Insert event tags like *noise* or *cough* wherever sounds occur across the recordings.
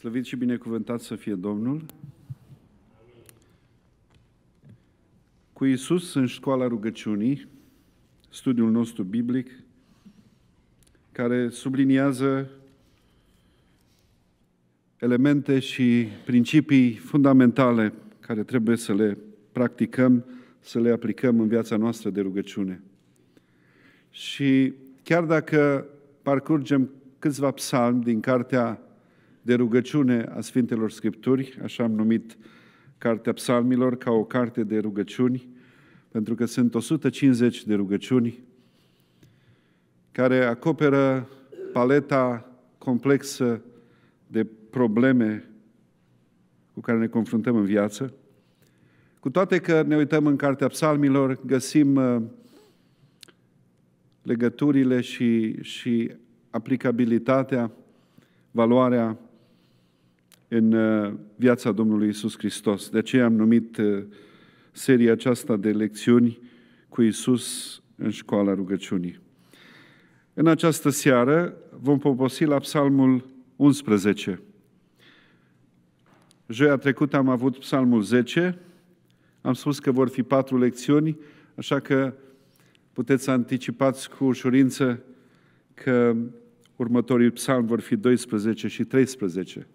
Slăvit și binecuvântat să fie Domnul! Cu Iisus în școala rugăciunii, studiul nostru biblic, care subliniază elemente și principii fundamentale care trebuie să le practicăm, să le aplicăm în viața noastră de rugăciune. Și chiar dacă parcurgem câțiva psalmi din cartea de rugăciune a Sfintelor Scripturi, așa am numit Cartea Psalmilor ca o carte de rugăciuni, pentru că sunt 150 de rugăciuni care acoperă paleta complexă de probleme cu care ne confruntăm în viață. Cu toate că ne uităm în Cartea Psalmilor, găsim uh, legăturile și, și aplicabilitatea, valoarea în uh, viața Domnului Isus Hristos. De aceea am numit uh, seria aceasta de lecțiuni cu Isus în școala rugăciunii. În această seară vom poposi la Psalmul 11. Joia trecută am avut Psalmul 10, am spus că vor fi patru lecțiuni, așa că puteți să anticipați cu ușurință că următorii psalmi vor fi 12 și 13.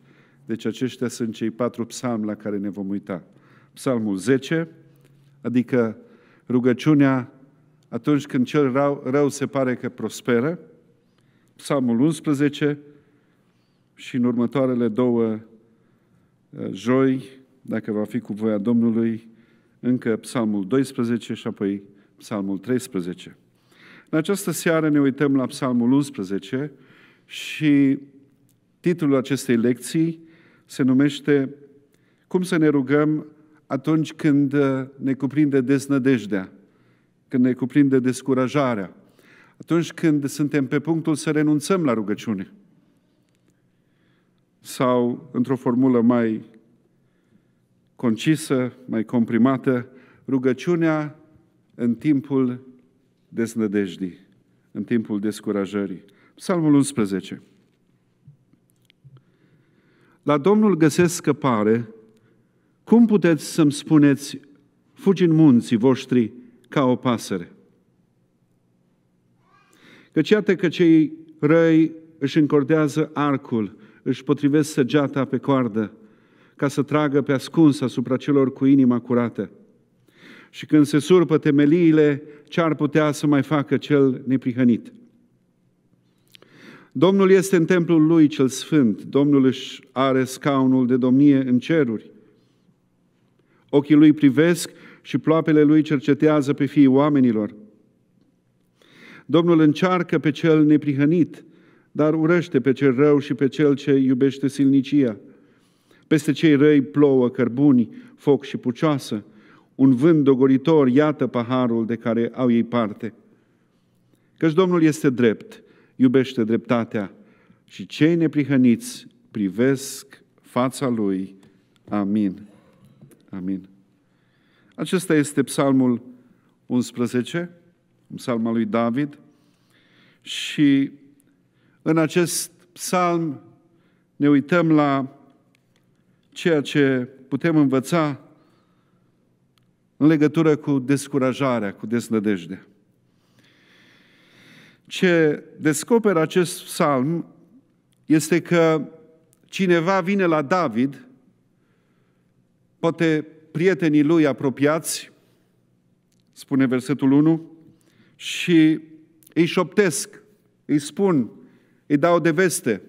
Deci aceștia sunt cei patru psalmi la care ne vom uita. Psalmul 10, adică rugăciunea atunci când cel rău, rău se pare că prosperă, Psalmul 11 și în următoarele două eh, joi, dacă va fi cu voia Domnului, încă Psalmul 12 și apoi Psalmul 13. În această seară ne uităm la Psalmul 11 și titlul acestei lecții se numește Cum să ne rugăm atunci când uh, ne cuprinde deznădejdea, când ne cuprinde descurajarea, atunci când suntem pe punctul să renunțăm la rugăciune. Sau, într-o formulă mai concisă, mai comprimată, rugăciunea în timpul deznădejdii, în timpul descurajării. Psalmul 11. La Domnul găsesc scăpare. Cum puteți să-mi spuneți, fugi în munții voștri ca o pasăre? Căci iată că cei răi își încordează arcul, își potrivesc săgeata pe coardă, ca să tragă pe ascuns asupra celor cu inima curată. Și când se surpă temeliile, ce ar putea să mai facă cel neprihănit? Domnul este în templul lui cel sfânt, Domnul își are scaunul de domnie în ceruri. Ochii lui privesc și ploapele lui cercetează pe fiii oamenilor. Domnul încearcă pe cel neprihănit, dar urăște pe cel rău și pe cel ce iubește silnicia. Peste cei răi plouă cărbuni, foc și pucioasă, un vânt dogoritor, iată paharul de care au ei parte. Căci Domnul este drept – iubește dreptatea și cei neprihăniți privesc fața lui. Amin. Amin. Acesta este psalmul 11, psalma lui David și în acest psalm ne uităm la ceea ce putem învăța în legătură cu descurajarea, cu deznădejdea ce descoperă acest psalm este că cineva vine la David, poate prietenii lui apropiați, spune versetul 1, și îi șoptesc, îi spun, îi dau de veste.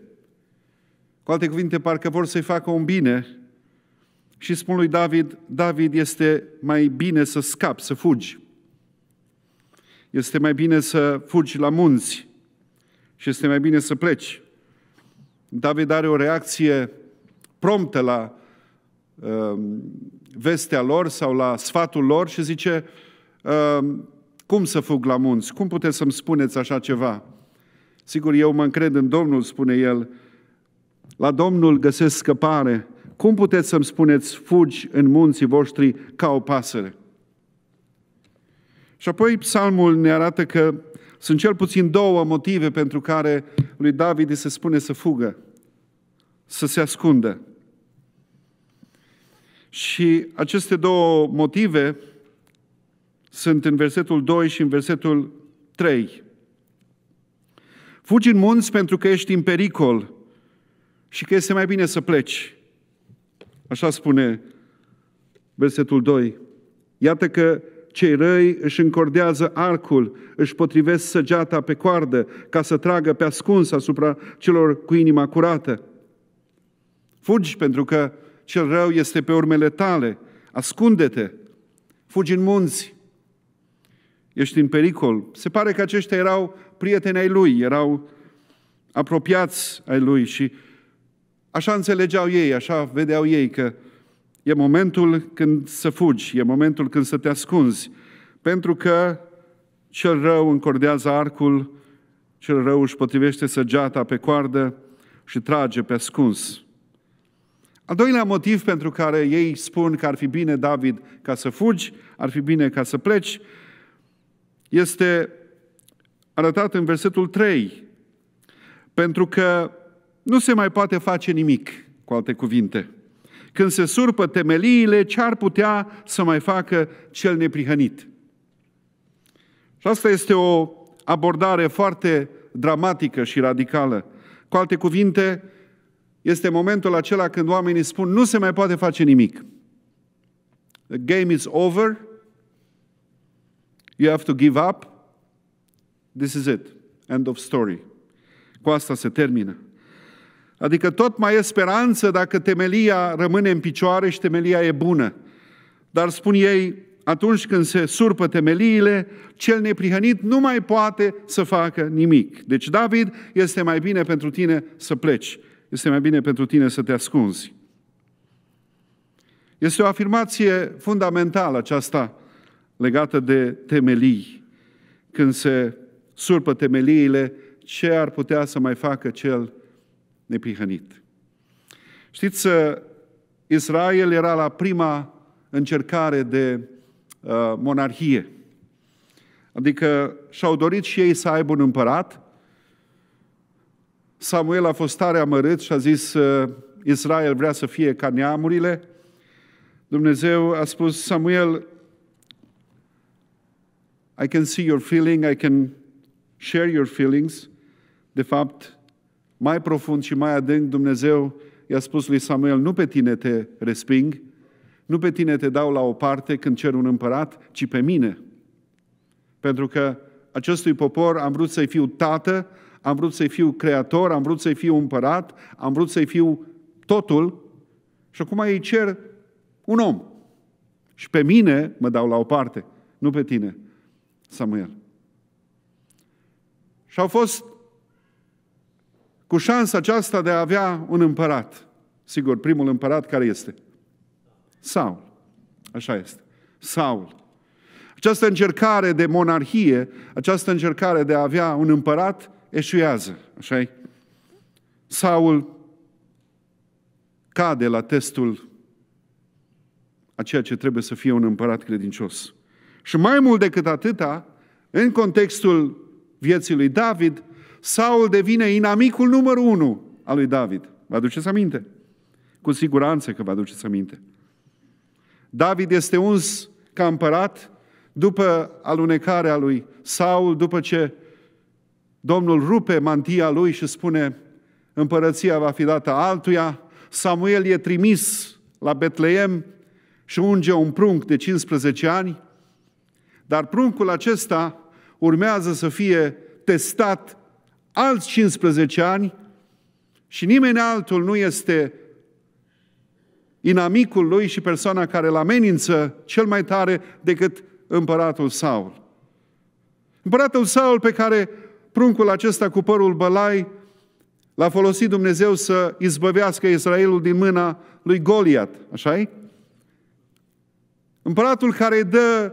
Cu alte cuvinte, parcă vor să-i facă un bine și spun lui David, David este mai bine să scapi, să fugi. Este mai bine să fugi la munți și este mai bine să pleci. David are o reacție promptă la uh, vestea lor sau la sfatul lor și zice, uh, cum să fug la munți? Cum puteți să-mi spuneți așa ceva? Sigur, eu mă încred în Domnul, spune el. La Domnul găsesc scăpare. Cum puteți să-mi spuneți, fugi în munții voștri ca o pasăre? Și apoi psalmul ne arată că sunt cel puțin două motive pentru care lui David se spune să fugă, să se ascundă. Și aceste două motive sunt în versetul 2 și în versetul 3. Fugi în munți pentru că ești în pericol și că este mai bine să pleci. Așa spune versetul 2. Iată că cei răi își încordează arcul, își potrivesc săgeata pe coardă ca să tragă pe ascuns asupra celor cu inima curată. Fugi pentru că cel rău este pe urmele tale. Ascunde-te. Fugi în munți. Ești în pericol. Se pare că aceștia erau prieteni ai lui, erau apropiați ai lui și așa înțelegeau ei, așa vedeau ei că E momentul când să fugi, e momentul când să te ascunzi, pentru că cel rău încordează arcul, cel rău își potrivește săgeata pe coardă și trage pe ascuns. Al doilea motiv pentru care ei spun că ar fi bine, David, ca să fugi, ar fi bine ca să pleci, este arătat în versetul 3. Pentru că nu se mai poate face nimic, cu alte cuvinte când se surpă temeliile, ce ar putea să mai facă cel neprihănit? Și asta este o abordare foarte dramatică și radicală. Cu alte cuvinte, este momentul acela când oamenii spun nu se mai poate face nimic. The game is over. You have to give up. This is it. End of story. Cu asta se termină. Adică tot mai e speranță dacă temelia rămâne în picioare și temelia e bună. Dar spun ei, atunci când se surpă temeliile, cel neprihănit nu mai poate să facă nimic. Deci, David, este mai bine pentru tine să pleci. Este mai bine pentru tine să te ascunzi. Este o afirmație fundamentală aceasta legată de temelii. Când se surpă temeliile, ce ar putea să mai facă cel neprihănit. Știți, uh, Israel era la prima încercare de uh, monarhie. Adică și-au dorit și ei să aibă un împărat. Samuel a fost tare amărât și a zis, uh, Israel vrea să fie ca neamurile. Dumnezeu a spus, Samuel, I can see your feeling, I can share your feelings. De fapt, mai profund și mai adânc Dumnezeu i-a spus lui Samuel, nu pe tine te resping, nu pe tine te dau la o parte când cer un împărat, ci pe mine. Pentru că acestui popor am vrut să-i fiu tată, am vrut să-i fiu creator, am vrut să-i fiu împărat, am vrut să-i fiu totul și acum ei cer un om. Și pe mine mă dau la o parte, nu pe tine, Samuel. Și au fost cu șansa aceasta de a avea un împărat. Sigur, primul împărat care este? Saul. Așa este. Saul. Această încercare de monarhie, această încercare de a avea un împărat, eșuează. așa -i? Saul cade la testul a ceea ce trebuie să fie un împărat credincios. Și mai mult decât atâta, în contextul vieții lui David, Saul devine inamicul numărul unu al lui David. Vă aduceți aminte? Cu siguranță că vă aduceți aminte. David este uns ca împărat după alunecarea lui Saul, după ce Domnul rupe mantia lui și spune împărăția va fi dată altuia, Samuel e trimis la Betleem și unge un prunc de 15 ani, dar pruncul acesta urmează să fie testat alți 15 ani și nimeni altul nu este inamicul lui și persoana care îl amenință cel mai tare decât împăratul Saul. Împăratul Saul pe care pruncul acesta cu părul bălai l-a folosit Dumnezeu să izbăvească Israelul din mâna lui Goliat, așa -i? Împăratul care dă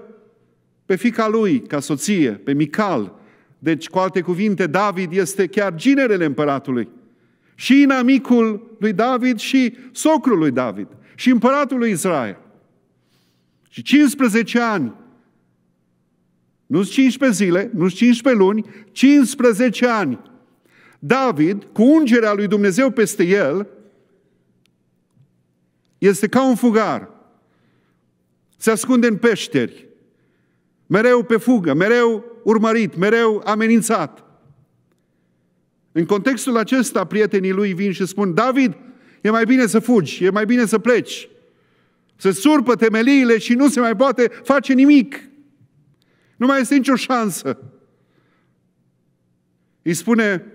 pe fica lui ca soție, pe Mical, deci, cu alte cuvinte, David este chiar ginerele împăratului. Și inamicul lui David și socrul lui David. Și împăratul lui Israel. Și 15 ani. Nu 15 zile, nu 15 luni, 15 ani. David, cu ungerea lui Dumnezeu peste el, este ca un fugar. Se ascunde în peșteri, mereu pe fugă, mereu urmărit, mereu amenințat. În contextul acesta, prietenii lui vin și spun, David, e mai bine să fugi, e mai bine să pleci. Se surpă temeliile și nu se mai poate face nimic. Nu mai este nicio șansă. Îi spune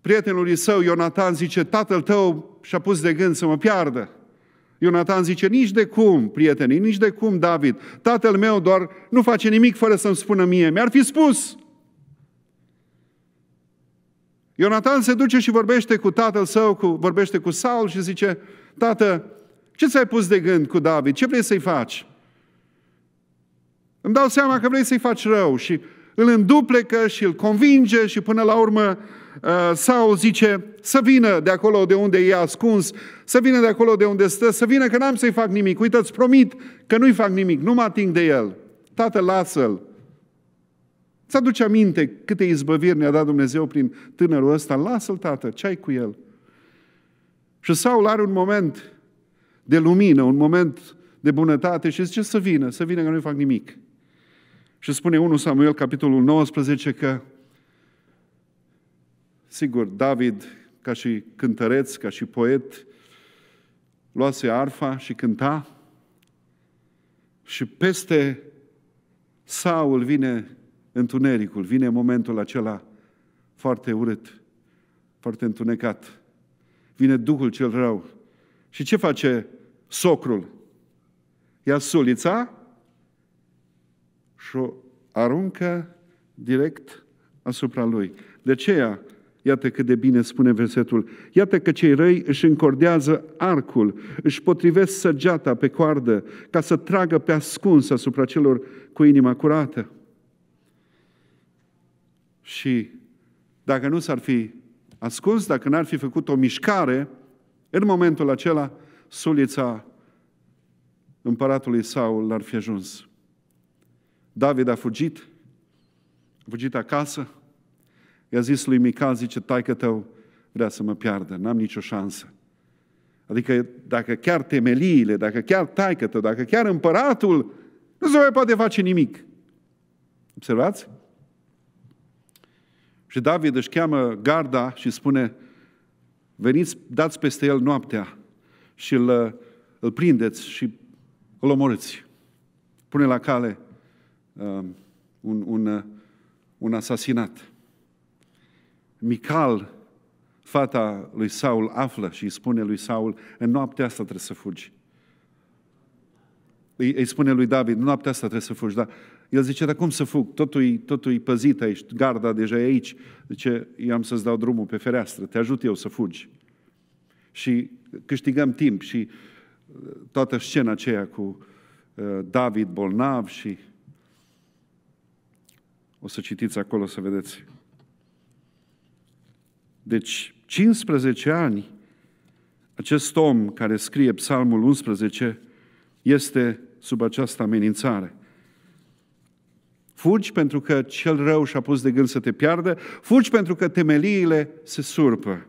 prietenului său, Ionatan, zice, tatăl tău și-a pus de gând să mă piardă. Ionatan zice, nici de cum, prietenii, nici de cum, David. Tatăl meu doar nu face nimic fără să-mi spună mie. Mi-ar fi spus. Ionatan se duce și vorbește cu tatăl său, cu, vorbește cu Saul și zice, Tată, ce ți-ai pus de gând cu David? Ce vrei să-i faci? Îmi dau seama că vrei să-i faci rău și îl înduplecă și îl convinge și până la urmă Uh, sau zice să vină de acolo de unde e ascuns, să vină de acolo de unde stă, să vină că n-am să-i fac nimic. Uite, îți promit că nu-i fac nimic, nu mă ating de el. Tată, lasă-l. Să aduce aminte câte izbăviri ne-a dat Dumnezeu prin tânărul ăsta? Lasă-l, tată, ce ai cu el? Și Saul are un moment de lumină, un moment de bunătate și zice să vină, să vină că nu-i fac nimic. Și spune 1 Samuel, capitolul 19, că Sigur, David, ca și cântăreț, ca și poet, luase arfa și cânta și peste Saul vine întunericul, vine momentul acela foarte urât, foarte întunecat. Vine Duhul cel rău. Și ce face socrul? Ia sulița și o aruncă direct asupra lui. De aceea, Iată cât de bine spune versetul. Iată că cei răi își încordează arcul, își potrivesc săgeata pe coardă ca să tragă pe ascuns asupra celor cu inima curată. Și dacă nu s-ar fi ascuns, dacă n-ar fi făcut o mișcare, în momentul acela, sulița împăratului Saul l-ar fi ajuns. David a fugit, a fugit acasă, i-a zis lui Mica, zice, taică tău vrea să mă piardă, n-am nicio șansă. Adică dacă chiar temeliile, dacă chiar taică tău, dacă chiar împăratul, nu se mai poate face nimic. Observați? Și David își cheamă garda și spune, veniți, dați peste el noaptea și îl, îl prindeți și îl omorâți. Pune la cale um, un, un, un asasinat. Mical, fata lui Saul, află și îi spune lui Saul, în noaptea asta trebuie să fugi. Îi, îi spune lui David, în noaptea asta trebuie să fugi, dar el zice, dar cum să fug? totul e, totul păzit aici, garda deja e aici. Zice, eu am să-ți dau drumul pe fereastră, te ajut eu să fugi. Și câștigăm timp și uh, toată scena aceea cu uh, David bolnav și o să citiți acolo să vedeți. Deci, 15 ani, acest om care scrie Psalmul 11 este sub această amenințare. Fugi pentru că cel rău și-a pus de gând să te piardă, fugi pentru că temeliile se surpă.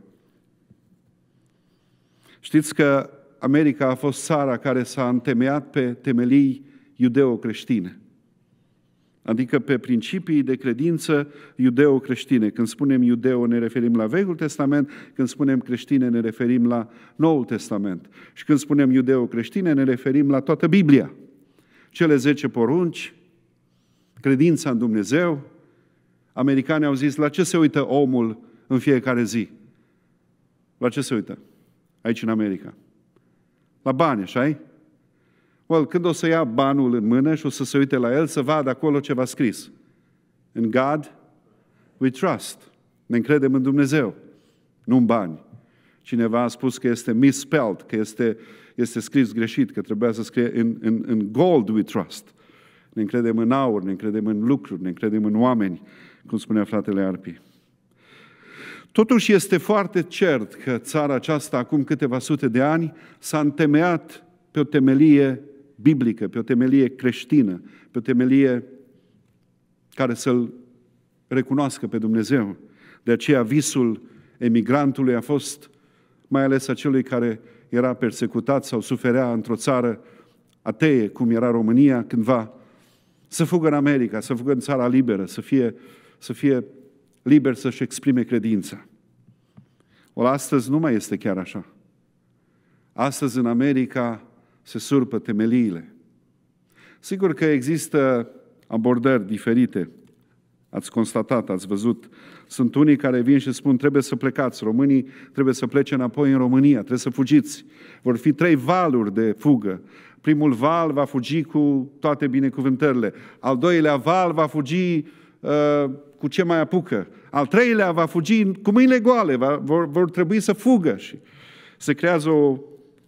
Știți că America a fost țara care s-a întemeiat pe temelii iudeo-creștine adică pe principii de credință iudeo-creștine. Când spunem iudeo, ne referim la Vechiul Testament, când spunem creștine, ne referim la Noul Testament. Și când spunem iudeo-creștine, ne referim la toată Biblia. Cele zece porunci, credința în Dumnezeu. Americanii au zis, la ce se uită omul în fiecare zi? La ce se uită? Aici în America. La bani, așa -i? Well, când o să ia banul în mână și o să se uite la el, să vadă acolo ceva scris. În God we trust. Ne încredem în Dumnezeu, nu în bani. Cineva a spus că este misspelled, că este, este scris greșit, că trebuia să scrie în, în, în gold we trust. Ne încredem în aur, ne încredem în lucruri, ne încredem în oameni, cum spunea fratele Arpi. Totuși este foarte cert că țara aceasta, acum câteva sute de ani, s-a întemeiat pe o temelie biblică, pe o temelie creștină, pe o temelie care să-L recunoască pe Dumnezeu. De aceea visul emigrantului a fost mai ales acelui care era persecutat sau suferea într-o țară ateie, cum era România cândva, să fugă în America, să fugă în țara liberă, să fie, să fie liber să-și exprime credința. O, astăzi nu mai este chiar așa. Astăzi în America se surpă temeliile. Sigur că există abordări diferite. Ați constatat, ați văzut. Sunt unii care vin și spun trebuie să plecați, românii trebuie să plece înapoi în România, trebuie să fugiți. Vor fi trei valuri de fugă. Primul val va fugi cu toate binecuvântările. Al doilea val va fugi uh, cu ce mai apucă. Al treilea va fugi cu mâinile goale, va, vor, vor trebui să fugă. Și se creează o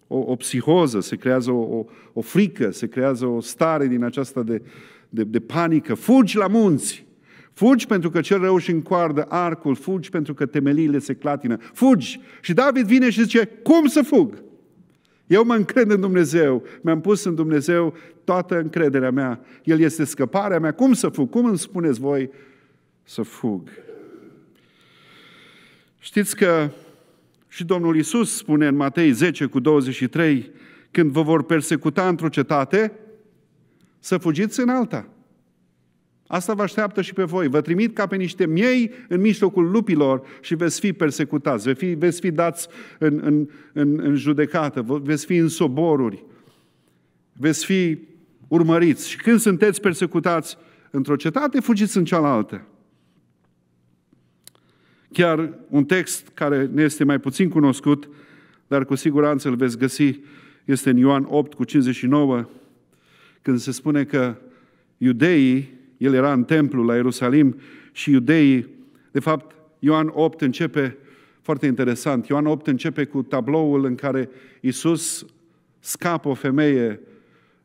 o, o psihoză, se creează o, o, o frică, se creează o stare din aceasta de, de, de panică. Fugi la munți! Fugi pentru că cel rău își încoardă arcul, fugi pentru că temeliile se clatină, fugi! Și David vine și zice, cum să fug? Eu mă încred în Dumnezeu, mi-am pus în Dumnezeu toată încrederea mea. El este scăparea mea. Cum să fug? Cum îmi spuneți voi să fug? Știți că și Domnul Isus spune în Matei 10 cu 23, când vă vor persecuta într-o cetate, să fugiți în alta. Asta vă așteaptă și pe voi. Vă trimit ca pe niște miei în mijlocul lupilor și veți fi persecutați, veți fi, veți fi dați în, în, în, în judecată, veți fi în soboruri, veți fi urmăriți. Și când sunteți persecutați într-o cetate, fugiți în cealaltă. Chiar un text care ne este mai puțin cunoscut, dar cu siguranță îl veți găsi, este în Ioan 8 cu 59, când se spune că iudeii, el era în templu la Ierusalim și iudeii, de fapt Ioan 8 începe foarte interesant. Ioan 8 începe cu tabloul în care Isus scapă o femeie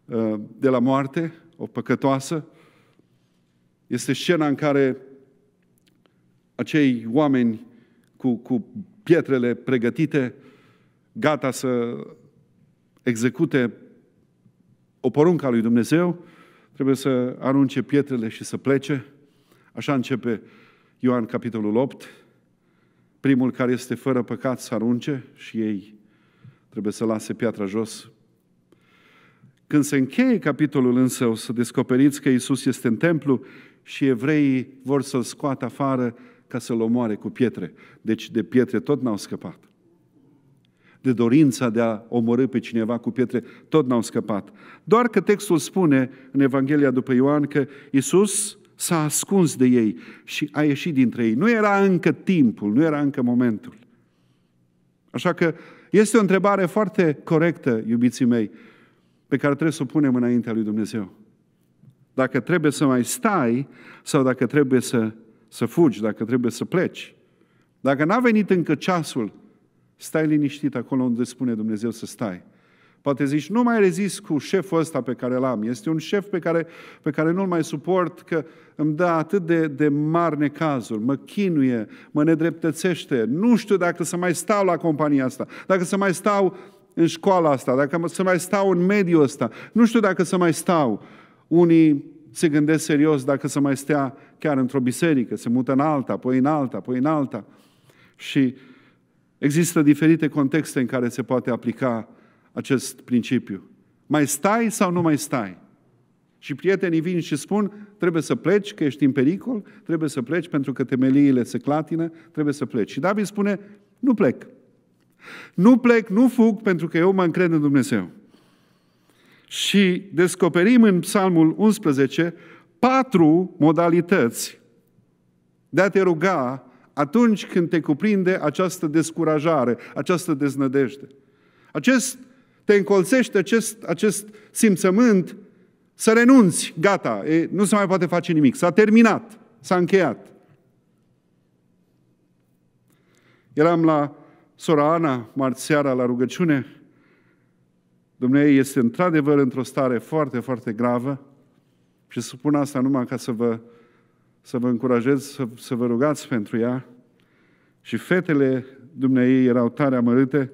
uh, de la moarte, o păcătoasă. Este scena în care acei oameni cu, cu pietrele pregătite, gata să execute o poruncă a lui Dumnezeu, trebuie să arunce pietrele și să plece. Așa începe Ioan capitolul 8. Primul care este fără păcat să arunce și ei trebuie să lase piatra jos. Când se încheie capitolul însă, o să descoperiți că Isus este în templu și evreii vor să-l scoată afară ca să-l omoare cu pietre. Deci de pietre tot n-au scăpat. De dorința de a omorâ pe cineva cu pietre tot n-au scăpat. Doar că textul spune în Evanghelia după Ioan că Iisus s-a ascuns de ei și a ieșit dintre ei. Nu era încă timpul, nu era încă momentul. Așa că este o întrebare foarte corectă, iubiții mei, pe care trebuie să o punem înaintea lui Dumnezeu. Dacă trebuie să mai stai sau dacă trebuie să să fugi, dacă trebuie să pleci. Dacă n-a venit încă ceasul, stai liniștit acolo unde spune Dumnezeu să stai. Poate zici, nu mai rezist cu șeful ăsta pe care l-am. Este un șef pe care, pe care nu-l mai suport, că îmi dă atât de, de mari necazuri, mă chinuie, mă nedreptățește. Nu știu dacă să mai stau la compania asta, dacă să mai stau în școala asta, dacă să mai stau în mediul ăsta. Nu știu dacă să mai stau. Unii se gândesc serios dacă să mai stea chiar într-o biserică, se mută în alta, apoi în alta, apoi în alta. Și există diferite contexte în care se poate aplica acest principiu. Mai stai sau nu mai stai? Și prietenii vin și spun, trebuie să pleci că ești în pericol, trebuie să pleci pentru că temeliile se clatină, trebuie să pleci. Și David spune, nu plec. Nu plec, nu fug pentru că eu mă încred în Dumnezeu. Și descoperim în Psalmul 11 patru modalități de a te ruga atunci când te cuprinde această descurajare, această deznădejde. Acest, te încolțește acest, acest simțământ să renunți, gata, e, nu se mai poate face nimic, s-a terminat, s-a încheiat. Eram la sora Ana, marți seara, la rugăciune Dumnezeu este într-adevăr într-o stare foarte, foarte gravă și spun asta numai ca să vă, să vă încurajez să, să vă rugați pentru ea. Și fetele Dumnezeu erau tare amărâte.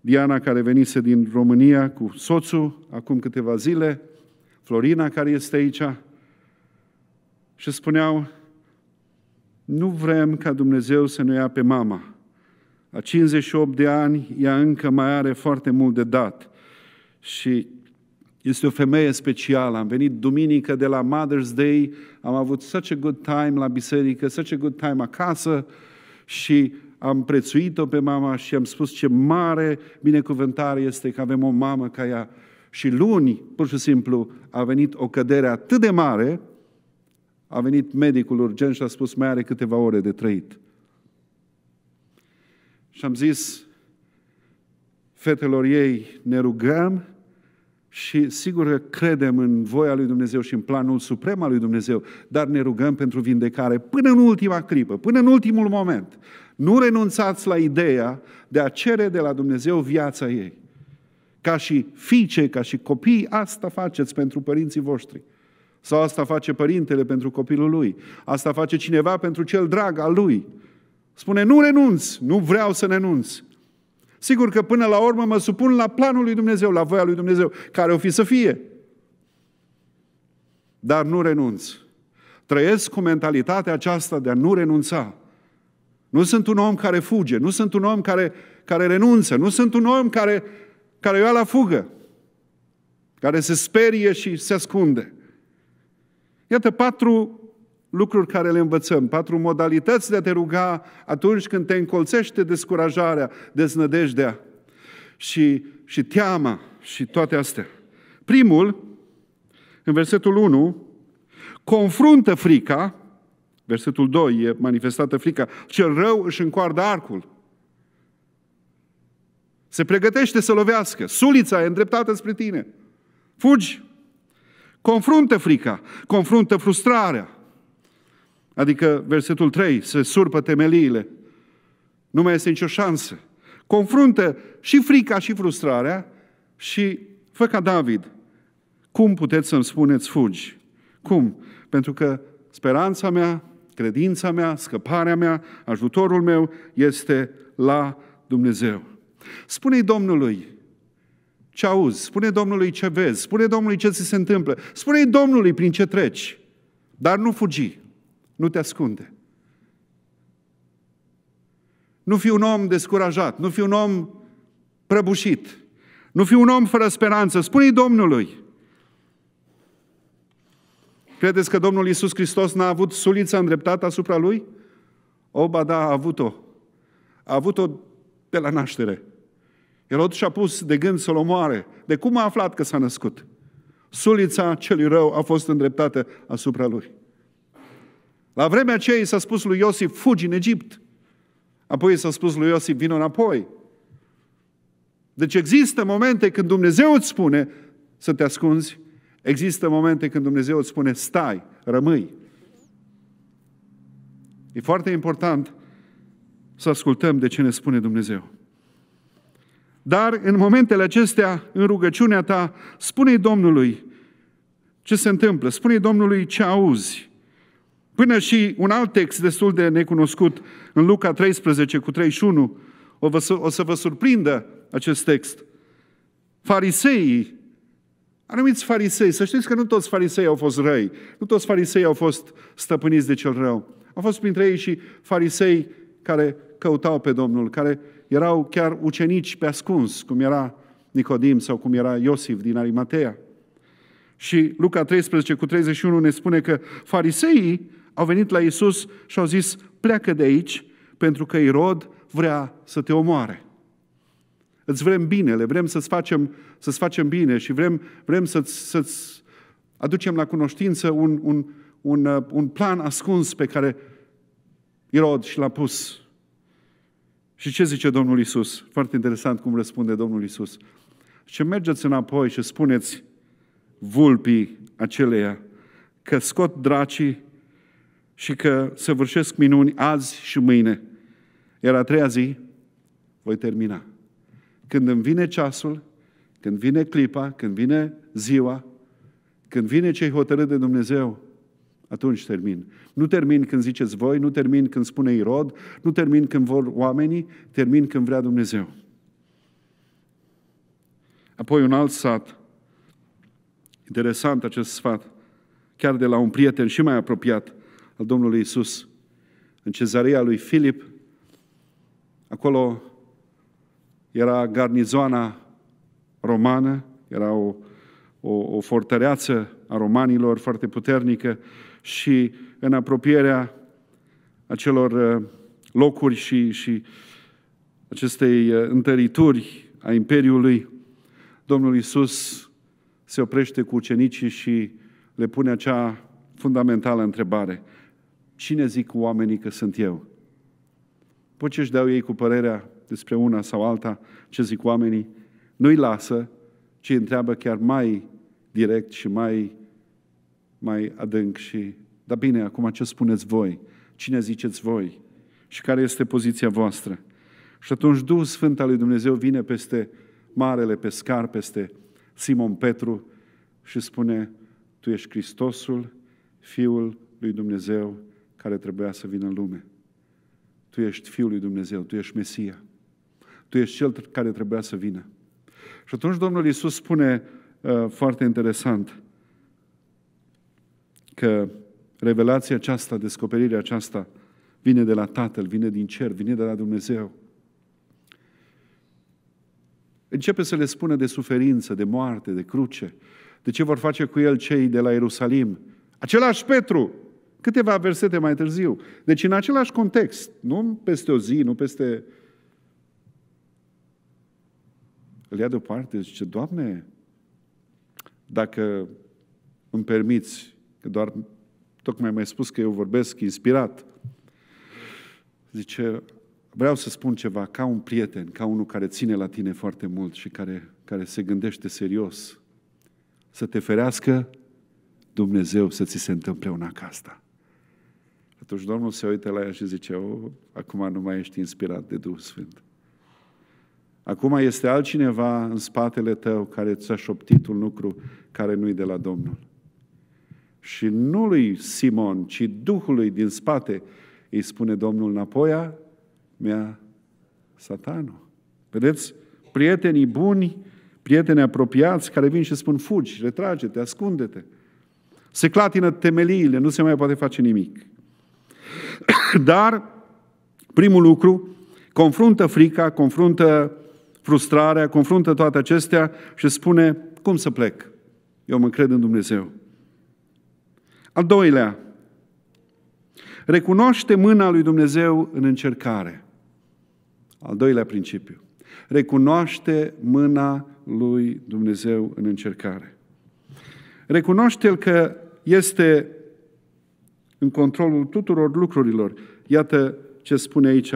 Diana, care venise din România cu soțul acum câteva zile, Florina, care este aici, și spuneau, nu vrem ca Dumnezeu să ne ia pe mama. La 58 de ani, ea încă mai are foarte mult de dat. Și este o femeie specială. Am venit duminică de la Mother's Day, am avut such a good time la biserică, such a good time acasă și am prețuit-o pe mama și am spus ce mare binecuvântare este că avem o mamă ca ea. Și luni, pur și simplu, a venit o cădere atât de mare, a venit medicul urgent și a spus mai are câteva ore de trăit. Și am zis fetelor ei, ne rugăm și sigur că credem în voia lui Dumnezeu și în planul suprem al lui Dumnezeu, dar ne rugăm pentru vindecare până în ultima clipă, până în ultimul moment. Nu renunțați la ideea de a cere de la Dumnezeu viața ei. Ca și fiice, ca și copii, asta faceți pentru părinții voștri. Sau asta face părintele pentru copilul lui. Asta face cineva pentru cel drag al lui. Spune, nu renunț, nu vreau să renunț. Sigur că până la urmă mă supun la planul lui Dumnezeu, la voia lui Dumnezeu, care o fi să fie. Dar nu renunț. Trăiesc cu mentalitatea aceasta de a nu renunța. Nu sunt un om care fuge, nu sunt un om care, care renunță, nu sunt un om care, care ia la fugă, care se sperie și se ascunde. Iată patru lucruri care le învățăm, patru modalități de a te ruga atunci când te încolțește descurajarea, deznădejdea și, și teama și toate astea. Primul, în versetul 1, confruntă frica, versetul 2 e manifestată frica, cel rău își încoardă arcul. Se pregătește să lovească, sulița e îndreptată spre tine. Fugi, confruntă frica, confruntă frustrarea, Adică versetul 3, se surpă temeliile. Nu mai este nicio șansă. Confruntă și frica și frustrarea și fă ca David. Cum puteți să-mi spuneți fugi? Cum? Pentru că speranța mea, credința mea, scăparea mea, ajutorul meu este la Dumnezeu. Spune-i Domnului ce auzi, spune Domnului ce vezi, spune Domnului ce ți se întâmplă, spune Domnului prin ce treci, dar nu fugi nu te ascunde. Nu fi un om descurajat, nu fi un om prăbușit, nu fi un om fără speranță. Spune-i Domnului. Credeți că Domnul Iisus Hristos n-a avut sulița îndreptată asupra Lui? O, ba da, a avut-o. A avut-o de la naștere. Erod și-a pus de gând să-l omoare. De cum a aflat că s-a născut? Sulița celui rău a fost îndreptată asupra lui. La vremea aceea i s-a spus lui Iosif, fugi în Egipt. Apoi i s-a spus lui Iosif, vină înapoi. Deci există momente când Dumnezeu îți spune să te ascunzi, există momente când Dumnezeu îți spune stai, rămâi. E foarte important să ascultăm de ce ne spune Dumnezeu. Dar în momentele acestea, în rugăciunea ta, spune Domnului ce se întâmplă, spune Domnului ce auzi, Până și un alt text destul de necunoscut, în Luca 13 cu 31, o, vă, o să vă surprindă acest text. Fariseii, anumiți farisei, să știți că nu toți farisei au fost răi, nu toți farisei au fost stăpâniți de cel rău. Au fost printre ei și farisei care căutau pe Domnul, care erau chiar ucenici pe ascuns, cum era Nicodim sau cum era Iosif din Arimatea. Și Luca 13 cu 31 ne spune că fariseii au venit la Isus și au zis, pleacă de aici, pentru că Irod vrea să te omoare. Îți vrem binele, vrem să-ți facem, să-ți facem bine și vrem, vrem să-ți, să-ți aducem la cunoștință un, un, un, uh, un plan ascuns pe care Irod și l-a pus. Și ce zice Domnul Isus? Foarte interesant cum răspunde Domnul Isus. Și mergeți înapoi și spuneți vulpii aceleia că scot dracii și că săvârșesc minuni azi și mâine. Iar a treia zi voi termina. Când îmi vine ceasul, când vine clipa, când vine ziua, când vine cei hotărât de Dumnezeu, atunci termin. Nu termin când ziceți voi, nu termin când spune Irod, nu termin când vor oamenii, termin când vrea Dumnezeu. Apoi un alt sat. Interesant acest sfat, chiar de la un prieten și mai apropiat, al Domnului Isus, în cezăria lui Filip. Acolo era garnizoana romană, era o, o, o fortăreață a romanilor foarte puternică și în apropierea acelor uh, locuri și, și acestei uh, întărituri a Imperiului, Domnul Isus se oprește cu ucenicii și le pune acea fundamentală întrebare cine zic oamenii că sunt eu? Poți ce-și dau ei cu părerea despre una sau alta, ce zic oamenii, nu-i lasă, ci întreabă chiar mai direct și mai, mai adânc și, dar bine, acum ce spuneți voi? Cine ziceți voi? Și care este poziția voastră? Și atunci Duhul Sfânt al lui Dumnezeu vine peste marele pescar, peste Simon Petru și spune, tu ești Hristosul, Fiul lui Dumnezeu care trebuia să vină în lume. Tu ești Fiul lui Dumnezeu, Tu ești Mesia. Tu ești Cel care trebuia să vină. Și atunci Domnul Iisus spune uh, foarte interesant că revelația aceasta, descoperirea aceasta, vine de la Tatăl, vine din cer, vine de la Dumnezeu. Începe să le spună de suferință, de moarte, de cruce, de ce vor face cu el cei de la Ierusalim. Același Petru, Câteva versete mai târziu. Deci în același context, nu peste o zi, nu peste... Îl ia deoparte, zice, Doamne, dacă îmi permiți, că doar tocmai mai spus că eu vorbesc inspirat, zice, vreau să spun ceva ca un prieten, ca unul care ține la tine foarte mult și care, care se gândește serios. Să te ferească Dumnezeu să ți se întâmple una ca asta. Atunci Domnul se uită la ea și zice, o, acum nu mai ești inspirat de Duhul Sfânt. Acum este altcineva în spatele tău care ți-a șoptit un lucru care nu-i de la Domnul. Și nu lui Simon, ci Duhului din spate îi spune Domnul înapoia, mea satanul. Vedeți? Prietenii buni, prieteni apropiați care vin și spun fugi, retrage-te, ascunde-te. Se clatină temeliile, nu se mai poate face nimic. *coughs* Dar, primul lucru, confruntă frica, confruntă frustrarea, confruntă toate acestea și spune, cum să plec? Eu mă cred în Dumnezeu. Al doilea, recunoaște mâna lui Dumnezeu în încercare. Al doilea principiu. Recunoaște mâna lui Dumnezeu în încercare. Recunoaște-L că este în controlul tuturor lucrurilor. Iată ce spune aici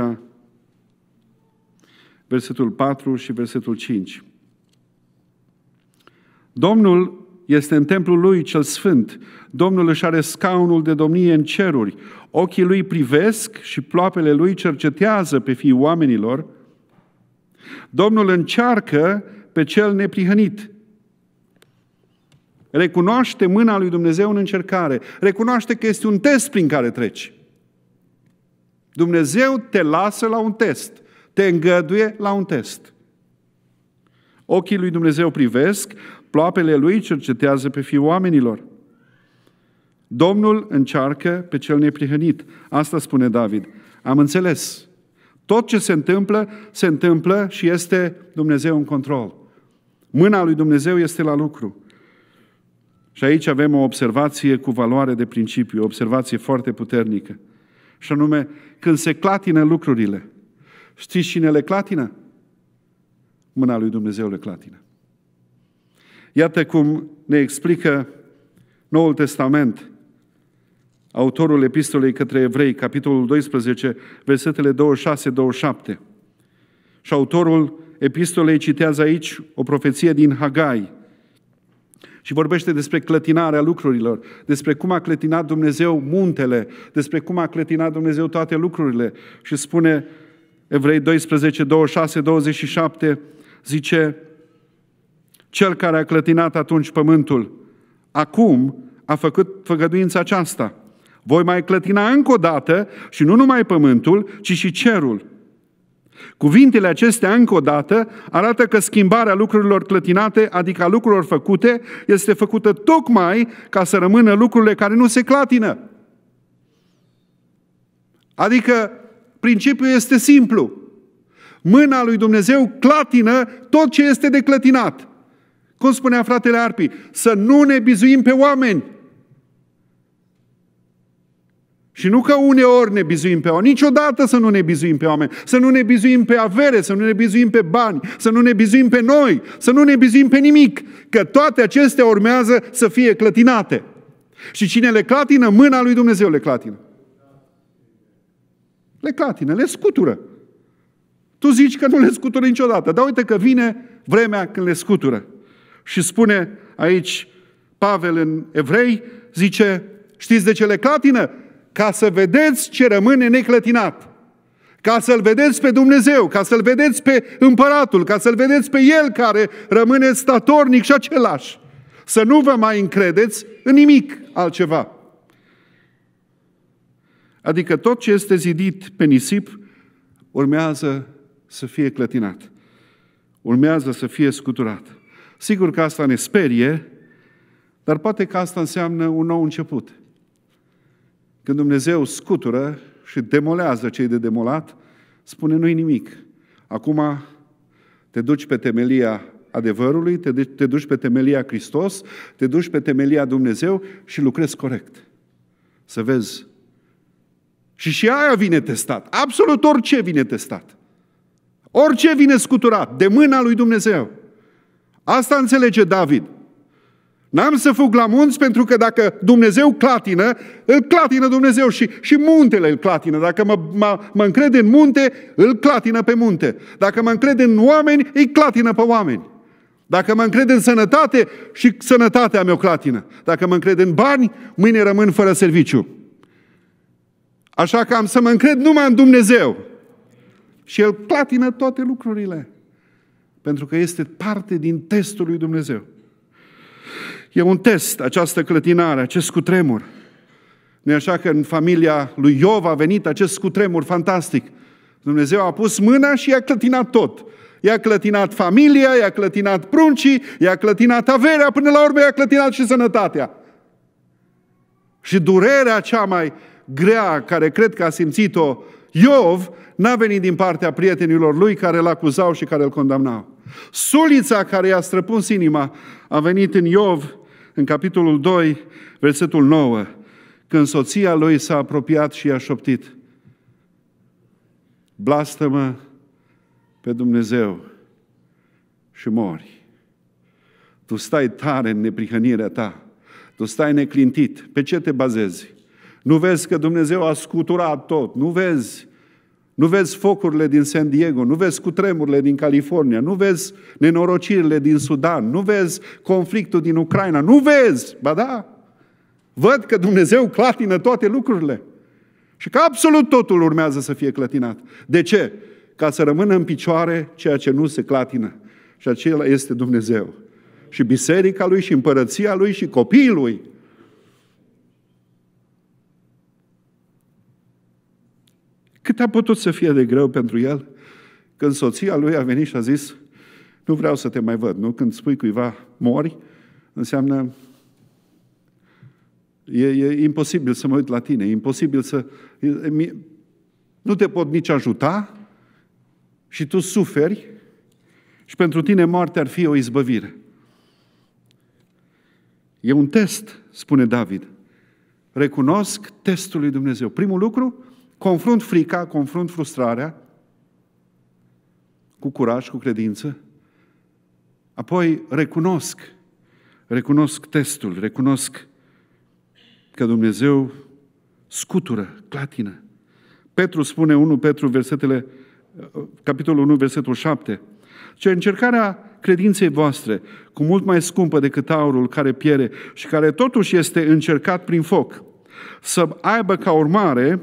versetul 4 și versetul 5. Domnul este în templul lui cel sfânt. Domnul își are scaunul de domnie în ceruri. Ochii lui privesc și ploapele lui cercetează pe fiii oamenilor. Domnul încearcă pe cel neprihănit Recunoaște mâna lui Dumnezeu în încercare. Recunoaște că este un test prin care treci. Dumnezeu te lasă la un test. Te îngăduie la un test. Ochii lui Dumnezeu privesc, ploapele lui cercetează pe fiul oamenilor. Domnul încearcă pe cel neprihănit. Asta spune David. Am înțeles. Tot ce se întâmplă, se întâmplă și este Dumnezeu în control. Mâna lui Dumnezeu este la lucru. Și aici avem o observație cu valoare de principiu, o observație foarte puternică. Și anume, când se clatină lucrurile, știți cine le clatină? Mâna lui Dumnezeu le clatină. Iată cum ne explică Noul Testament, autorul epistolei către evrei, capitolul 12, versetele 26-27. Și autorul epistolei citează aici o profeție din Hagai, și vorbește despre clătinarea lucrurilor, despre cum a clătinat Dumnezeu muntele, despre cum a clătinat Dumnezeu toate lucrurile. Și spune Evrei 12, 26, 27, zice, Cel care a clătinat atunci pământul, acum a făcut făgăduința aceasta. Voi mai clătina încă o dată și nu numai pământul, ci și cerul Cuvintele acestea, încă o dată, arată că schimbarea lucrurilor clătinate, adică a lucrurilor făcute, este făcută tocmai ca să rămână lucrurile care nu se clatină. Adică principiul este simplu. Mâna lui Dumnezeu clatină tot ce este declătinat. Cum spunea fratele Arpi, să nu ne bizuim pe oameni, și nu că uneori ne bizuim pe oameni, niciodată să nu ne bizuim pe oameni, să nu ne bizuim pe avere, să nu ne bizuim pe bani, să nu ne bizuim pe noi, să nu ne bizuim pe nimic, că toate acestea urmează să fie clătinate. Și cine le clatină, mâna lui Dumnezeu le clatină. Le clatină, le scutură. Tu zici că nu le scutură niciodată, dar uite că vine vremea când le scutură. Și spune aici Pavel în Evrei, zice, știți de ce le clatină? ca să vedeți ce rămâne neclătinat. Ca să-L vedeți pe Dumnezeu, ca să-L vedeți pe Împăratul, ca să-L vedeți pe El care rămâne statornic și același. Să nu vă mai încredeți în nimic altceva. Adică tot ce este zidit pe nisip urmează să fie clătinat. Urmează să fie scuturat. Sigur că asta ne sperie, dar poate că asta înseamnă un nou început. Când Dumnezeu scutură și demolează cei de demolat, spune nu-i nimic. Acum te duci pe temelia adevărului, te, duci pe temelia Hristos, te duci pe temelia Dumnezeu și lucrezi corect. Să vezi. Și și aia vine testat. Absolut orice vine testat. Orice vine scuturat de mâna lui Dumnezeu. Asta înțelege David. N-am să fug la munți pentru că dacă Dumnezeu clatină, îl clatină Dumnezeu și, și muntele îl clatină. Dacă mă, mă, mă încred în munte, îl clatină pe munte. Dacă mă încred în oameni, îi clatină pe oameni. Dacă mă încred în sănătate, și sănătatea mea o clatină. Dacă mă încred în bani, mâine rămân fără serviciu. Așa că am să mă încred numai în Dumnezeu. Și El clatină toate lucrurile. Pentru că este parte din testul lui Dumnezeu. E un test această clătinare, acest cutremur. nu așa că în familia lui Iov a venit acest cutremur fantastic. Dumnezeu a pus mâna și i-a clătinat tot. I-a clătinat familia, i-a clătinat pruncii, i-a clătinat averea, până la urmă i-a clătinat și sănătatea. Și durerea cea mai grea care cred că a simțit-o Iov n-a venit din partea prietenilor lui care îl acuzau și care îl condamnau. Sulița care i-a străpuns inima a venit în Iov în capitolul 2, versetul 9, când soția lui s-a apropiat și i-a șoptit, blastămă pe Dumnezeu și mori. Tu stai tare în neprihănirea ta, tu stai neclintit. Pe ce te bazezi? Nu vezi că Dumnezeu a scuturat tot, nu vezi nu vezi focurile din San Diego, nu vezi cutremurile din California, nu vezi nenorocirile din Sudan, nu vezi conflictul din Ucraina, nu vezi! Ba da! Văd că Dumnezeu clatină toate lucrurile. Și că absolut totul urmează să fie clătinat. De ce? Ca să rămână în picioare ceea ce nu se clatină. Și acela este Dumnezeu. Și biserica lui, și împărăția lui, și copiii lui. Cât a putut să fie de greu pentru el când soția lui a venit și a zis nu vreau să te mai văd, nu? Când spui cuiva mori, înseamnă e, e imposibil să mă uit la tine, e imposibil să... E, e, nu te pot nici ajuta și tu suferi și pentru tine moartea ar fi o izbăvire. E un test, spune David. Recunosc testul lui Dumnezeu. Primul lucru, confrunt frica, confrunt frustrarea, cu curaj, cu credință. Apoi recunosc, recunosc testul, recunosc că Dumnezeu scutură, clatină. Petru spune 1 Petru versetele capitolul 1 versetul 7. Ce încercarea credinței voastre, cu mult mai scumpă decât aurul care piere și care totuși este încercat prin foc, să aibă ca urmare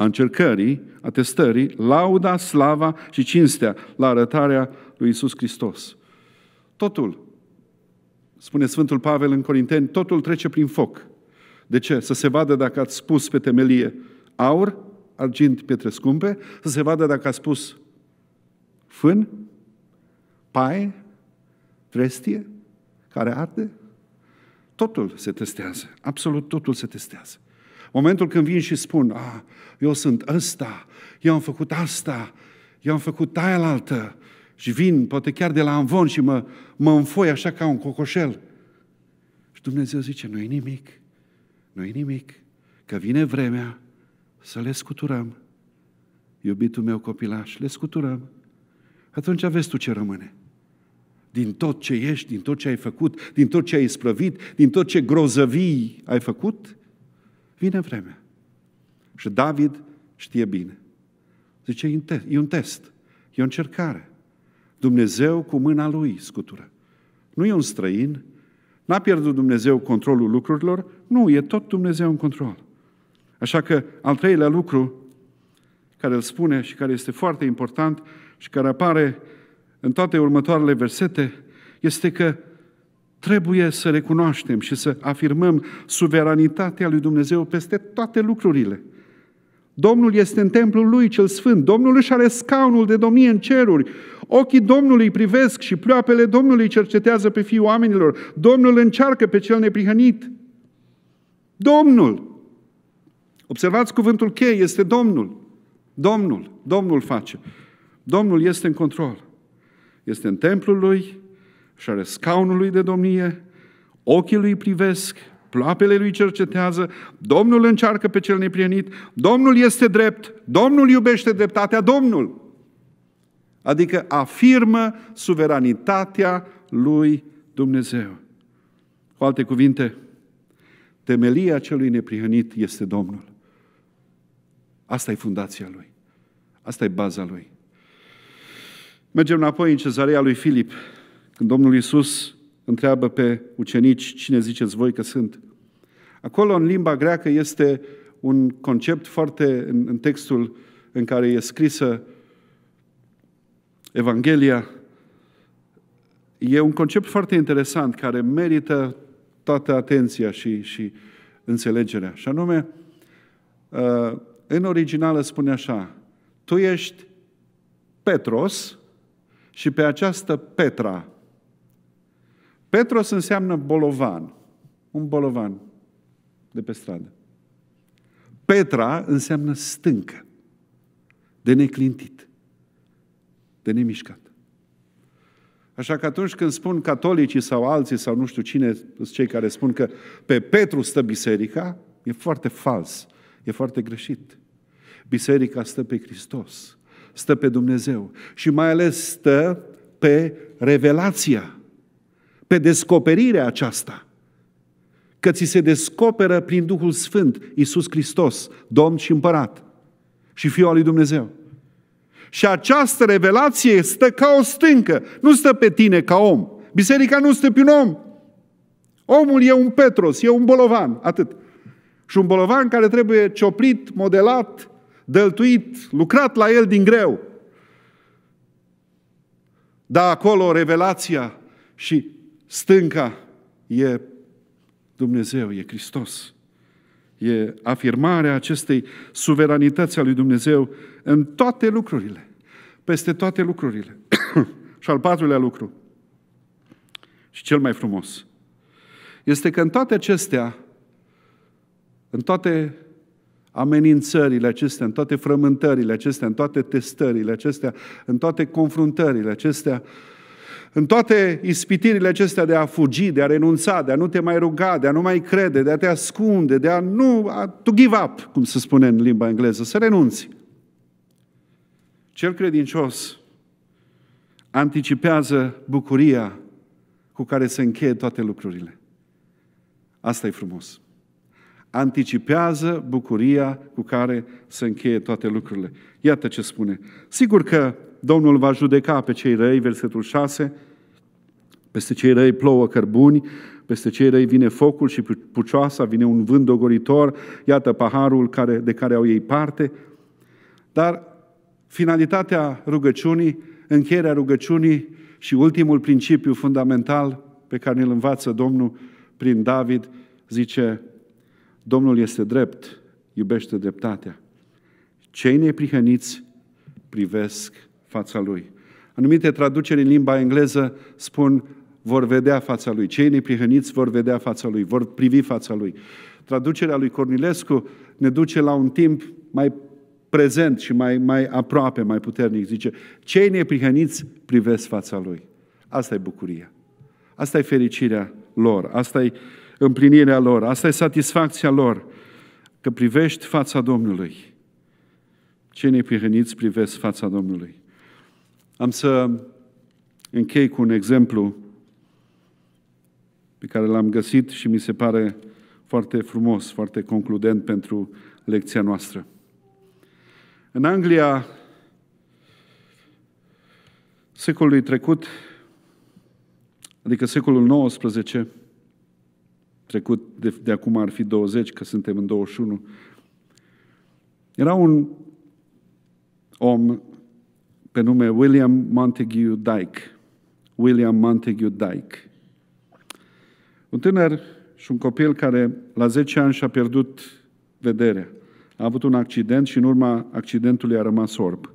a încercării, a testării, lauda, slava și cinstea la arătarea lui Isus Hristos. Totul, spune Sfântul Pavel în Corinteni, totul trece prin foc. De ce? Să se vadă dacă ați spus pe temelie aur, argint, pietre scumpe, să se vadă dacă ați spus fân, paie, trestie, care arde. Totul se testează, absolut totul se testează. Momentul când vin și spun, ah, eu sunt ăsta, eu am făcut asta, eu am făcut aia la altă, și vin, poate chiar de la amvon și mă, mă înfoi așa ca un cocoșel. Și Dumnezeu zice, nu-i nimic, nu-i nimic, că vine vremea să le scuturăm. Iubitul meu copilaș, le scuturăm. Atunci vezi tu ce rămâne. Din tot ce ești, din tot ce ai făcut, din tot ce ai isprăvit, din tot ce grozăvii ai făcut, Vine vremea. Și David știe bine. Zice, e un test, e o încercare. Dumnezeu cu mâna lui scutură. Nu e un străin, n-a pierdut Dumnezeu controlul lucrurilor, nu, e tot Dumnezeu în control. Așa că al treilea lucru care îl spune și care este foarte important și care apare în toate următoarele versete, este că Trebuie să recunoaștem și să afirmăm suveranitatea lui Dumnezeu peste toate lucrurile. Domnul este în templul lui cel sfânt, Domnul își are scaunul de domnie în ceruri, ochii Domnului privesc și ploapele Domnului cercetează pe fiul oamenilor, Domnul încearcă pe cel neprihănit. Domnul! Observați cuvântul cheie, este Domnul. Domnul, Domnul face. Domnul este în control. Este în templul lui, și are scaunul lui de domnie, ochii lui privesc, ploapele lui cercetează, Domnul încearcă pe cel neprienit, Domnul este drept, Domnul iubește dreptatea, Domnul. Adică afirmă suveranitatea lui Dumnezeu. Cu alte cuvinte, temelia celui neprihănit este Domnul. Asta e fundația lui. Asta e baza lui. Mergem înapoi în cezarea lui Filip, când Domnul Iisus întreabă pe ucenici cine ziceți voi că sunt. Acolo, în limba greacă, este un concept foarte, în, în textul în care e scrisă Evanghelia, e un concept foarte interesant care merită toată atenția și, și înțelegerea. Și anume, uh, în originală spune așa, tu ești Petros și pe această Petra Petros înseamnă bolovan. Un bolovan de pe stradă. Petra înseamnă stâncă. De neclintit. De nemișcat. Așa că atunci când spun catolicii sau alții sau nu știu cine, cei care spun că pe Petru stă biserica, e foarte fals, e foarte greșit. Biserica stă pe Hristos, stă pe Dumnezeu și mai ales stă pe revelația pe descoperirea aceasta, că ți se descoperă prin Duhul Sfânt Iisus Hristos, Domn și Împărat și Fiul al lui Dumnezeu. Și această revelație stă ca o stâncă, nu stă pe tine ca om. Biserica nu stă pe un om. Omul e un Petros, e un bolovan, atât. Și un bolovan care trebuie cioplit, modelat, dăltuit, lucrat la el din greu. Da, acolo revelația și Stânca e Dumnezeu, e Hristos. E afirmarea acestei suveranități a lui Dumnezeu în toate lucrurile, peste toate lucrurile. *coughs* și al patrulea lucru, și cel mai frumos, este că în toate acestea, în toate amenințările acestea, în toate frământările acestea, în toate testările acestea, în toate confruntările acestea, în toate ispitirile acestea de a fugi, de a renunța, de a nu te mai ruga, de a nu mai crede, de a te ascunde, de a nu... A, to give up, cum se spune în limba engleză, să renunți. Cel credincios anticipează bucuria cu care se încheie toate lucrurile. Asta e frumos anticipează bucuria cu care se încheie toate lucrurile. Iată ce spune. Sigur că Domnul va judeca pe cei răi, versetul 6, peste cei răi plouă cărbuni, peste cei răi vine focul și pucioasa, vine un vânt dogoritor, iată paharul care, de care au ei parte. Dar finalitatea rugăciunii, încheierea rugăciunii și ultimul principiu fundamental pe care îl învață Domnul prin David, zice, Domnul este drept, iubește dreptatea. Cei neprihăniți privesc fața Lui. Anumite traduceri în limba engleză spun vor vedea fața Lui. Cei neprihăniți vor vedea fața Lui, vor privi fața Lui. Traducerea lui Cornilescu ne duce la un timp mai prezent și mai, mai aproape, mai puternic. Zice, cei neprihăniți privesc fața Lui. Asta e bucuria. Asta e fericirea lor. Asta e împlinirea lor. Asta e satisfacția lor, că privești fața Domnului. Cei neprihăniți privesc fața Domnului. Am să închei cu un exemplu pe care l-am găsit și mi se pare foarte frumos, foarte concludent pentru lecția noastră. În Anglia, secolului trecut, adică secolul XIX, trecut, de, de acum ar fi 20, că suntem în 21. Era un om pe nume William Montague Dyke. William Montague Dyke. Un tânăr și un copil care la 10 ani și-a pierdut vederea. A avut un accident și în urma accidentului a rămas orb.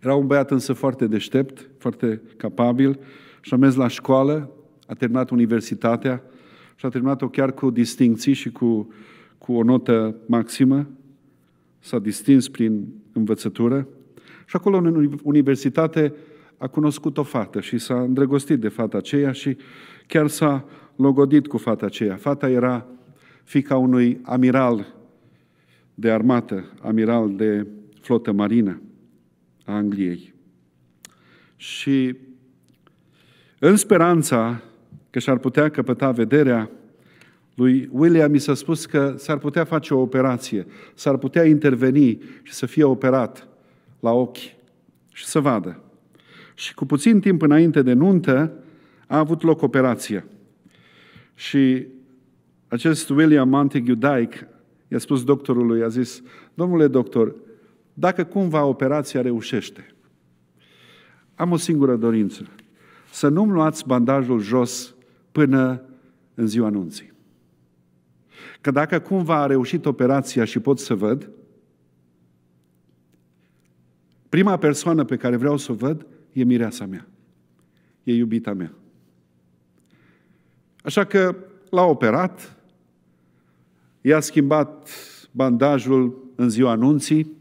Era un băiat însă foarte deștept, foarte capabil și a mers la școală, a terminat universitatea, și a terminat-o chiar cu distinții și cu, cu o notă maximă, s-a distins prin învățătură și acolo în universitate a cunoscut o fată și s-a îndrăgostit de fata aceea și chiar s-a logodit cu fata aceea. Fata era fica unui amiral de armată, amiral de flotă marină a Angliei. Și în speranța că și-ar putea căpăta vederea. Lui William mi s-a spus că s-ar putea face o operație, s-ar putea interveni și să fie operat la ochi și să vadă. Și cu puțin timp înainte de nuntă a avut loc operația. Și acest William Montague Dyke i-a spus doctorului, a zis, domnule doctor, dacă cumva operația reușește, am o singură dorință, să nu-mi luați bandajul jos până în ziua anunții. Că dacă cumva a reușit operația și pot să văd, prima persoană pe care vreau să o văd e mireasa mea, e iubita mea. Așa că l-a operat, i-a schimbat bandajul în ziua anunții,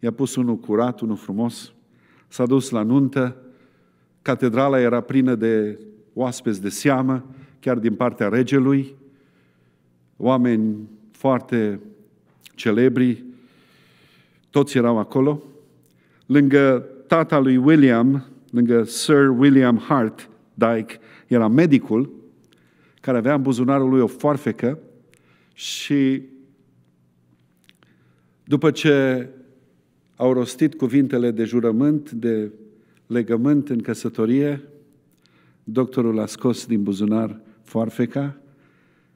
i-a pus unul curat, unul frumos, s-a dus la nuntă, catedrala era plină de oaspeți de seamă, chiar din partea regelui, oameni foarte celebri, toți erau acolo. Lângă tata lui William, lângă Sir William Hart Dyke, era medicul care avea în buzunarul lui o foarfecă și după ce au rostit cuvintele de jurământ, de legământ în căsătorie, Doctorul a scos din buzunar foarfeca,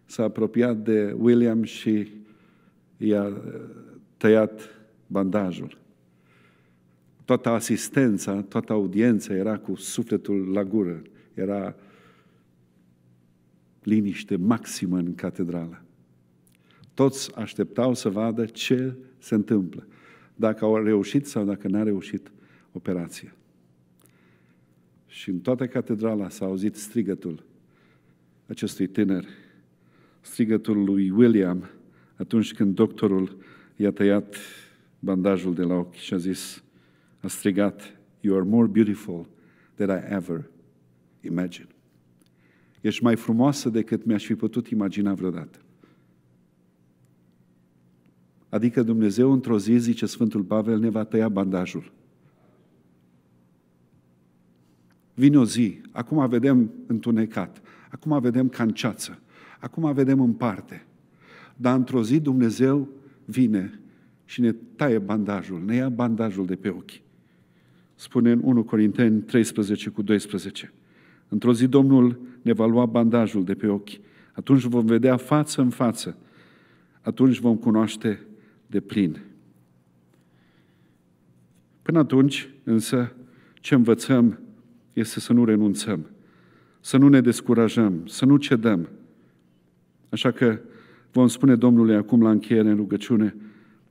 s-a apropiat de William și i-a uh, tăiat bandajul. Toată asistența, toată audiența era cu sufletul la gură. Era liniște maximă în catedrală. Toți așteptau să vadă ce se întâmplă, dacă au reușit sau dacă n-a reușit operația. Și în toată catedrala s-a auzit strigătul acestui tânăr, strigătul lui William, atunci când doctorul i-a tăiat bandajul de la ochi și a zis, a strigat, You are more beautiful than I ever imagined. Ești mai frumoasă decât mi-aș fi putut imagina vreodată. Adică Dumnezeu într-o zi, zice Sfântul Pavel, ne va tăia bandajul. Vine o zi, acum vedem întunecat, acum vedem ca în ceață, acum vedem în parte. Dar într-o zi Dumnezeu vine și ne taie bandajul, ne ia bandajul de pe ochi. Spune în 1 Corinteni 13 cu 12. Într-o zi Domnul ne va lua bandajul de pe ochi. Atunci vom vedea față în față. Atunci vom cunoaște de plin. Până atunci, însă, ce învățăm este să nu renunțăm, să nu ne descurajăm, să nu cedăm. Așa că vom spune Domnului acum la încheiere în rugăciune,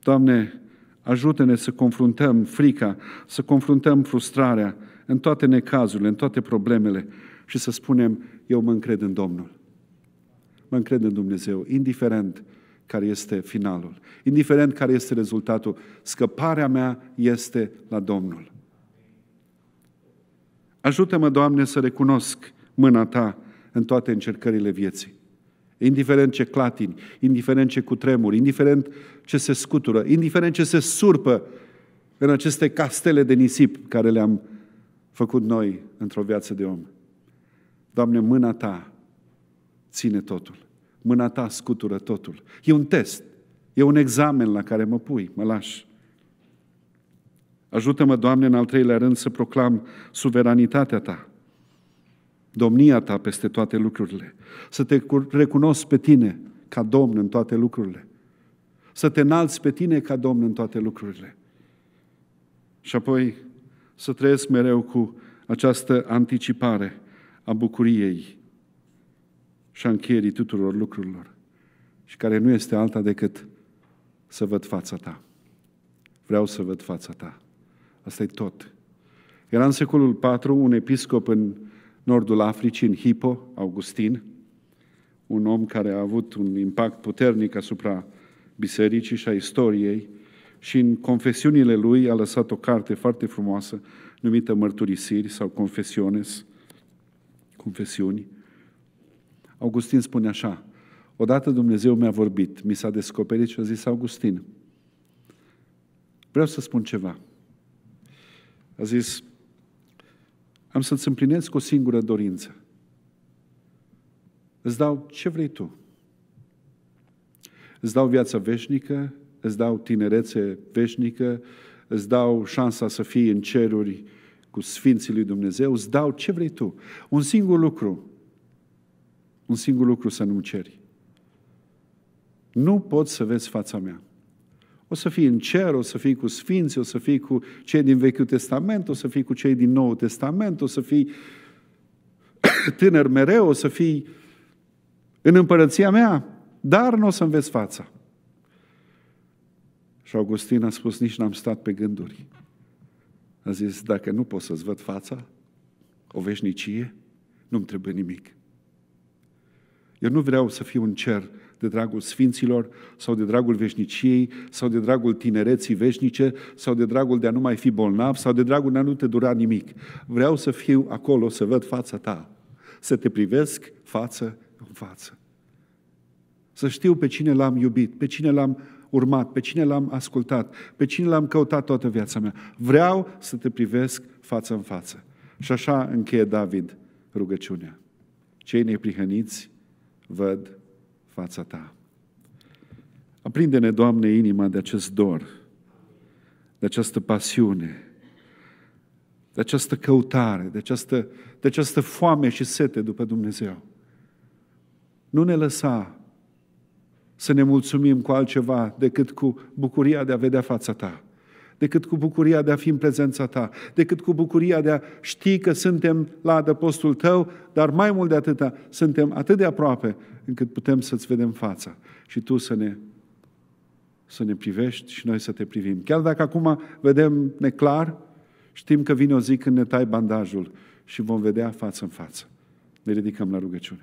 Doamne, ajută-ne să confruntăm frica, să confruntăm frustrarea în toate necazurile, în toate problemele și să spunem, eu mă încred în Domnul. Mă încred în Dumnezeu, indiferent care este finalul, indiferent care este rezultatul, scăparea mea este la Domnul. Ajută-mă, Doamne, să recunosc mâna Ta în toate încercările vieții. Indiferent ce clatini, indiferent ce cutremuri, indiferent ce se scutură, indiferent ce se surpă în aceste castele de nisip care le-am făcut noi într-o viață de om. Doamne, mâna Ta ține totul. Mâna Ta scutură totul. E un test, e un examen la care mă pui, mă lași. Ajută-mă, Doamne, în al treilea rând să proclam suveranitatea Ta, domnia Ta peste toate lucrurile, să te recunosc pe Tine ca Domn în toate lucrurile, să te înalți pe Tine ca Domn în toate lucrurile. Și apoi să trăiesc mereu cu această anticipare a bucuriei și a încheierii tuturor lucrurilor și care nu este alta decât să văd fața ta. Vreau să văd fața ta asta e tot. Era în secolul IV un episcop în nordul Africii, în Hippo, Augustin, un om care a avut un impact puternic asupra bisericii și a istoriei și în confesiunile lui a lăsat o carte foarte frumoasă numită Mărturisiri sau Confesiones, Confesiuni. Augustin spune așa, odată Dumnezeu mi-a vorbit, mi s-a descoperit și a zis Augustin, vreau să spun ceva, a zis, am să-ți împlinesc o singură dorință. Îți dau ce vrei tu. Îți dau viața veșnică, îți dau tinerețe veșnică, îți dau șansa să fii în ceruri cu Sfinții lui Dumnezeu, îți dau ce vrei tu. Un singur lucru, un singur lucru să nu ceri. Nu poți să vezi fața mea. O să fii în cer, o să fii cu sfinții, o să fii cu cei din Vechiul Testament, o să fii cu cei din Noul Testament, o să fii *coughs* tânăr mereu, o să fii în împărăția mea, dar nu o să înveți fața. Și Augustin a spus, nici n-am stat pe gânduri. A zis, dacă nu pot să-ți văd fața, o veșnicie, nu-mi trebuie nimic. Eu nu vreau să fiu un cer de dragul sfinților sau de dragul veșniciei sau de dragul tinereții veșnice sau de dragul de a nu mai fi bolnav sau de dragul de a nu te dura nimic. Vreau să fiu acolo, să văd fața ta, să te privesc față în față. Să știu pe cine l-am iubit, pe cine l-am urmat, pe cine l-am ascultat, pe cine l-am căutat toată viața mea. Vreau să te privesc față în față. Și așa încheie David rugăciunea. Cei neprihăniți văd fața ta. Aprinde-ne, Doamne, inima de acest dor, de această pasiune, de această căutare, de această, de această foame și sete după Dumnezeu. Nu ne lăsa să ne mulțumim cu altceva decât cu bucuria de a vedea fața ta decât cu bucuria de a fi în prezența ta, decât cu bucuria de a ști că suntem la adăpostul tău, dar mai mult de atâta, suntem atât de aproape încât putem să-ți vedem fața și tu să ne să ne privești și noi să te privim. Chiar dacă acum vedem neclar, știm că vine o zi când ne tai bandajul și vom vedea față în față. Ne ridicăm la rugăciune.